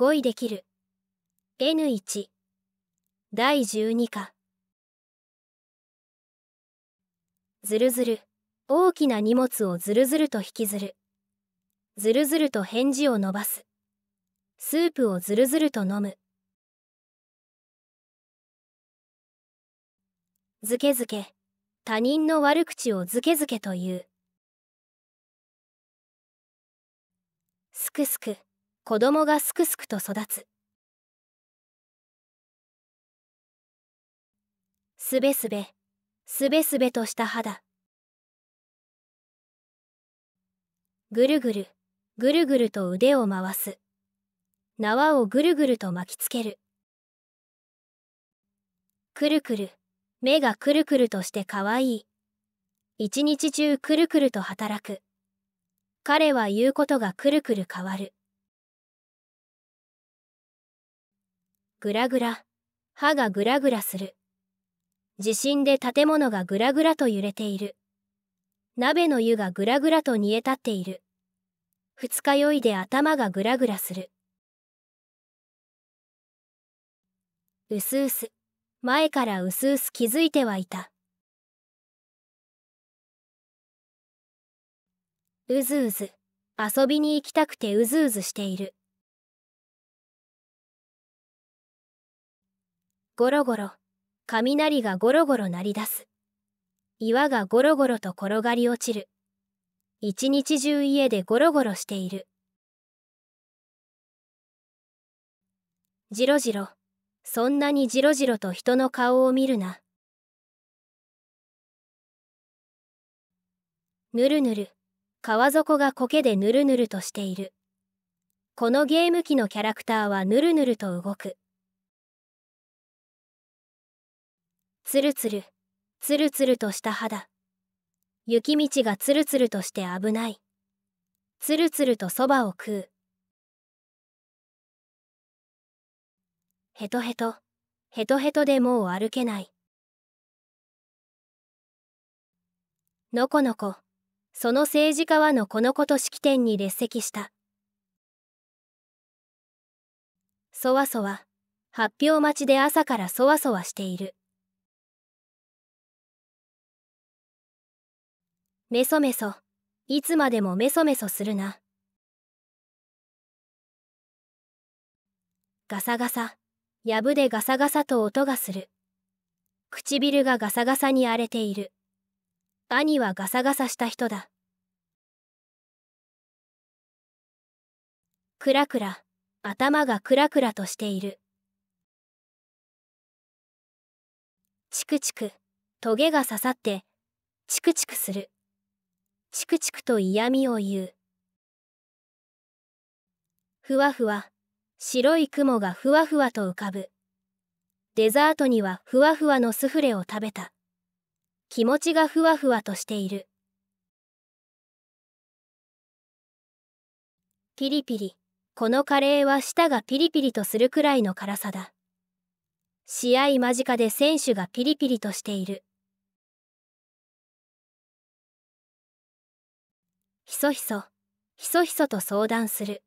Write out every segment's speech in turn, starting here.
語彙できる。N1 第12課ずるずる大きな荷物をずるずると引きずる。ずるずると返事を伸ばす。スープをずるずると飲む。ずけずけ他人の悪口をずけずけと言う。すくすく子供がすくすくと育つすべすべすべすべとした肌ぐるぐるぐるぐると腕を回す縄をぐるぐると巻きつけるくるくる目がくるくるとしてかわいい一日中くるくると働く彼は言うことがくるくる変わるぐらぐら、歯がぐらぐらする。地震で建物がぐらぐらと揺れている。鍋の湯がぐらぐらと煮え立っている。二日酔いで頭がぐらぐらする。うすうす、前からうすうす気づいてはいた。うずうず、遊びに行きたくてうずうずしている。ゴロゴロ、雷がゴロゴロ鳴り出す。岩がゴロゴロと転がり落ちる。一日中家でゴロゴロしている。ジロジロ、そんなにジロジロと人の顔を見るな。ぬるぬる、川底が苔でぬるぬるとしている。このゲーム機のキャラクターはぬるぬると動く。つるつるつるつるとした肌雪道がつるつるとして危ないつるつるとそばを食うヘトヘトヘトヘトでもう歩けないのこのこその政治家はのこのこと式典に列席したそわそわ発表待ちで朝からそわそわしているメソメソいつまでもメソメソするなガサガサやぶでガサガサと音がする唇がガサガサに荒れている兄はガサガサした人だクラクラ頭がクラクラとしているチクチクトゲが刺さってチクチクするチクチクと嫌味を言うふわふわ白い雲がふわふわと浮かぶデザートにはふわふわのスフレを食べた気持ちがふわふわとしているピリピリこのカレーは舌がピリピリとするくらいの辛さだ試合間近で選手がピリピリとしているそひそひそひそと相談する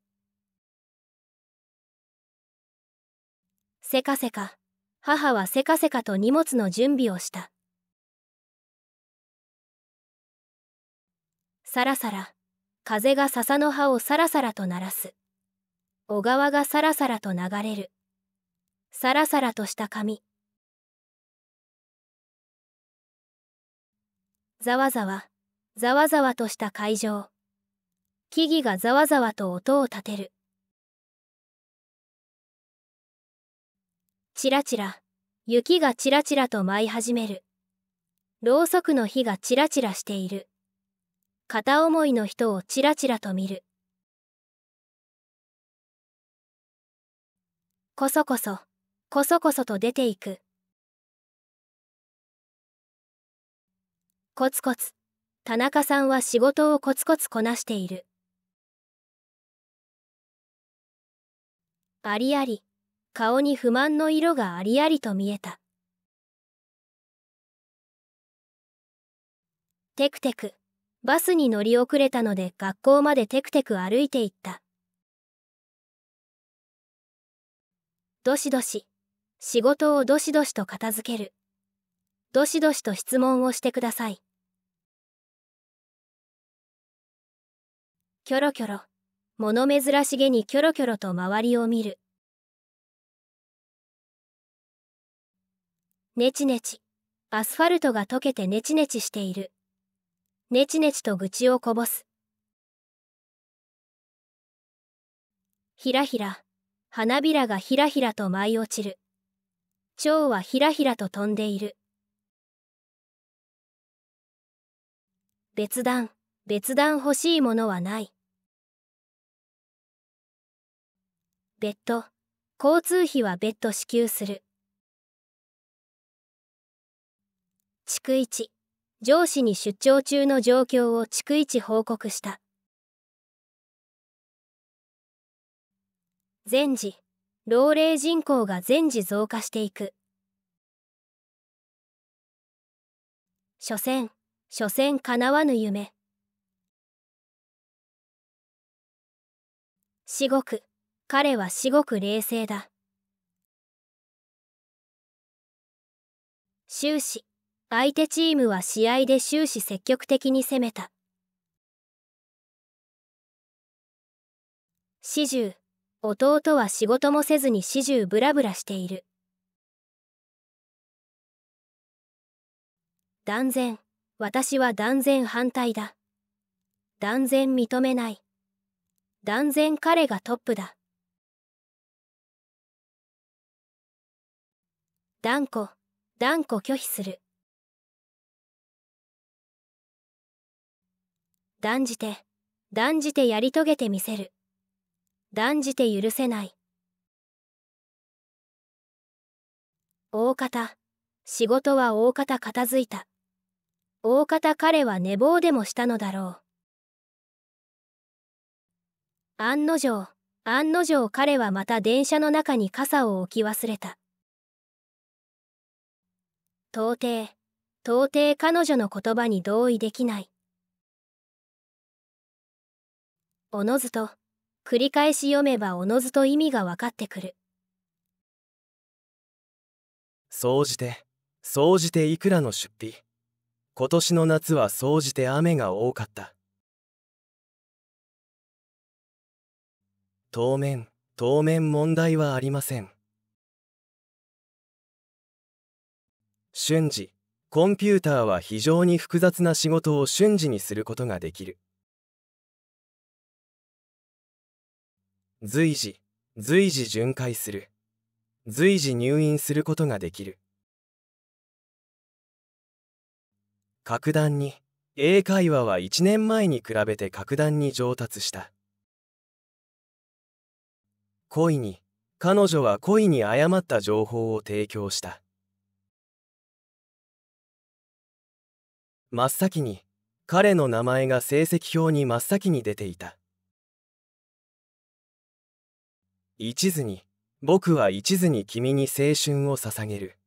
せかせか母はせかせかと荷物の準備をしたさらさら風が笹の葉をさらさらと鳴らす小川がさらさらと流れるさらさらとした髪ざわざわざわざわとした会場木々がざわざわと音を立てるチラチラ雪がチラチラと舞い始めるろうそくの火がチラチラしている片思いの人をチラチラと見るこそこそこそこそと出ていくコツコツ田中さんは仕事をコツコツこなしているありあり、顔に不満の色がありありと見えた。テクテク、バスに乗り遅れたので学校までテクテク歩いていった。どしどし、仕事をどしどしと片付ける。どしどしと質問をしてください。キョロキョロ、物珍しげにキョロキョロと周りを見る。ねちねち、アスファルトが溶けてねちねちしている。ねちねちと愚痴をこぼす。ひらひら、花びらがひらひらと舞い落ちる。蝶はひらひらと飛んでいる。別段、別段欲しいものはない。別途、交通費は別途支給する。逐一、上司に出張中の状況を逐一報告した。全時、老齢人口が全時増加していく。所詮、所詮叶わぬ夢。至極、彼は至極冷静だ終始相手チームは試合で終始積極的に攻めた始終弟は仕事もせずに始終ブラブラしている断然私は断然反対だ断然認めない断然彼がトップだ断固、断固拒否する。断じて、断じてやり遂げてみせる。断じて許せない。大方、仕事は大方片付いた。大方彼は寝坊でもしたのだろう。案の定、案の定彼はまた電車の中に傘を置き忘れた。到底、到底彼女の言葉に同意できない。おのずと、繰り返し読めばおのずと意味が分かってくる。総じて、総じていくらの出費。今年の夏は総じて雨が多かった。当面、当面問題はありません。瞬時コンピューターは非常に複雑な仕事を瞬時にすることができる随時随時巡回する随時入院することができる格段に英会話は1年前に比べて格段に上達した故意に彼女は故意に誤った情報を提供した真っ先に彼の名前が成績表に真っ先に出ていた一途に僕は一途に君に青春を捧げる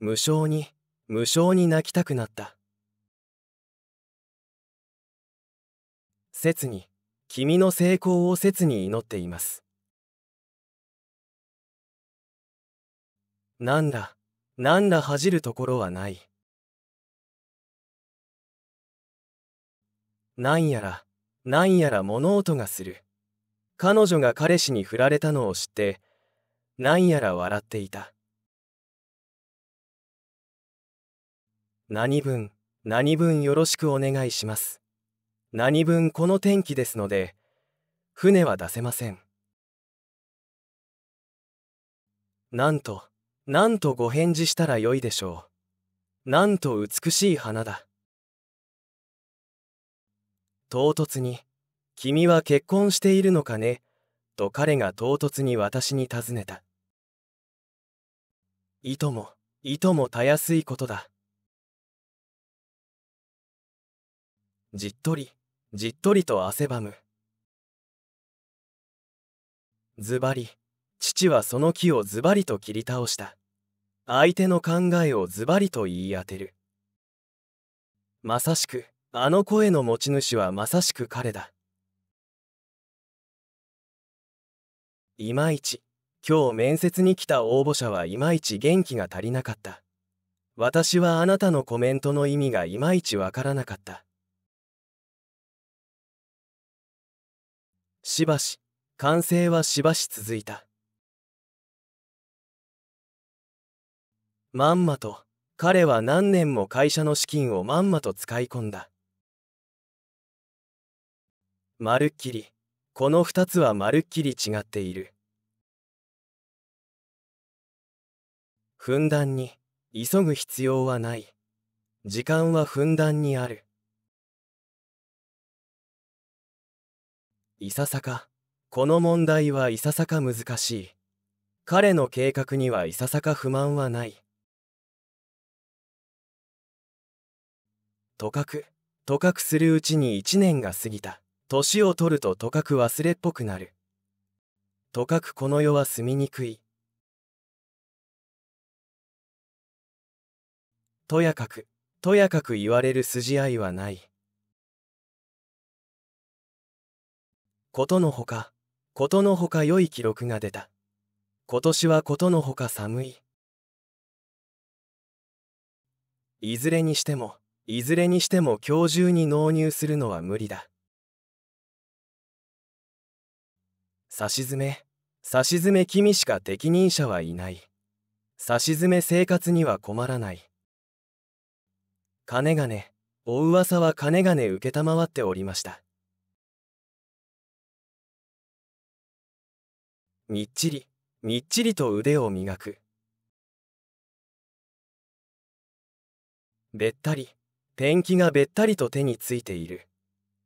無性に無性に泣きたくなった切に君の成功を切に祈っていますなんだ何ら恥じるところはない。何やら、何やら物音がする。彼女が彼氏に振られたのを知って、何やら笑っていた。何分、何分よろしくお願いします。何分この天気ですので、船は出せません。なんと、なんとご返事したらよいでしょう。なんと美しい花だ。唐突に、君は結婚しているのかねと彼が唐突に私に尋ねた。いとも、いともたやすいことだ。じっとり、じっとりと汗ばむ。ずばり、父はその木をズバリと切り倒した相手の考えをズバリと言い当てるまさしくあの声の持ち主はまさしく彼だいまいち今日面接に来た応募者はいまいち元気が足りなかった私はあなたのコメントの意味がいまいちわからなかったしばし歓声はしばし続いたまんまと彼は何年も会社の資金をまんまと使い込んだまるっきりこの2つはまるっきり違っているふんだんに急ぐ必要はない時間はふんだんにあるいささかこの問題はいささか難しい彼の計画にはいささか不満はないとかくとかくするうちに1年が過ぎた年を取るととかく忘れっぽくなるとかくこの世は住みにくいとやかくとやかく言われる筋合いはないことのほかことのほか良い記録が出た今年はことのほか寒いいずれにしてもいずれにしても今日中に納入するのは無理だ差し詰め差し詰め君しか適任者はいない差し詰め生活には困らない金々お噂は金ま承っておりましたみっちりみっちりと腕を磨くべったりペンキがべったりと手についている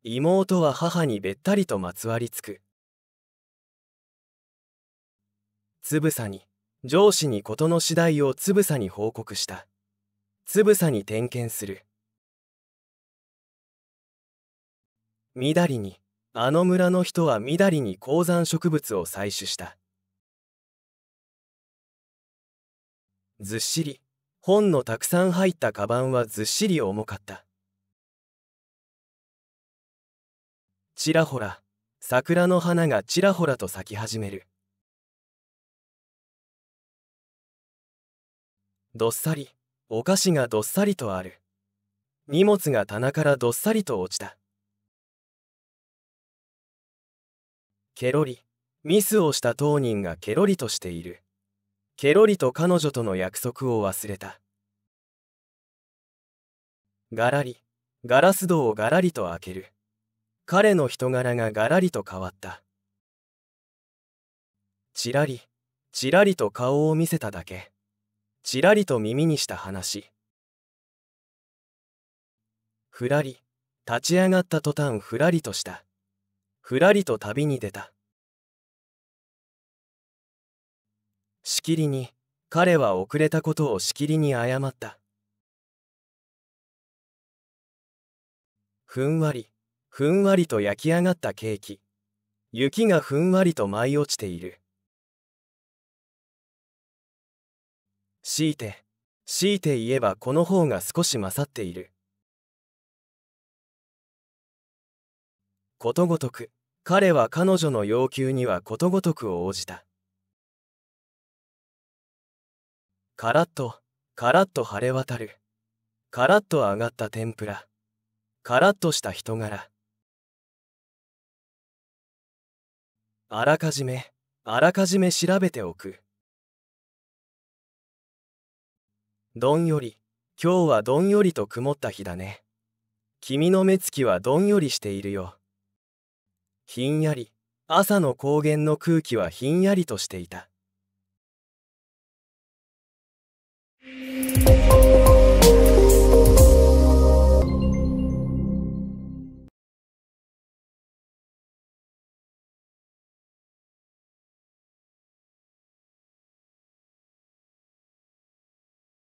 妹は母にべったりとまつわりつくつぶさに上司に事の次第をつぶさに報告したつぶさに点検するみだりにあの村の人はみだりに高山植物を採取したずっしり本のたくさん入ったカバンはずっしり重かったちらほら桜の花がちらほらと咲き始めるどっさりお菓子がどっさりとある荷物が棚からどっさりと落ちたケロリミスをした当人がケロリとしているケロリと彼女との約束を忘れたガラリガラス戸をガラリと開ける彼の人柄がガラリと変わったチラリチラリと顔を見せただけチラリと耳にした話ふらり立ち上がった途端ふらりとしたふらりと旅に出たしきりに彼は遅れたことをしきりに謝ったふんわりふんわりと焼き上がったケーキ雪がふんわりと舞い落ちている強いて強いて言えばこの方が少し勝っていることごとく彼は彼女の要求にはことごとく応じたカラッと、カラッと晴れ渡る。カラッと揚がった天ぷら。カラッとした人柄。あらかじめ、あらかじめ調べておく。どんより、今日はどんよりと曇った日だね。君の目つきはどんよりしているよ。ひんやり、朝の高原の空気はひんやりとしていた。Música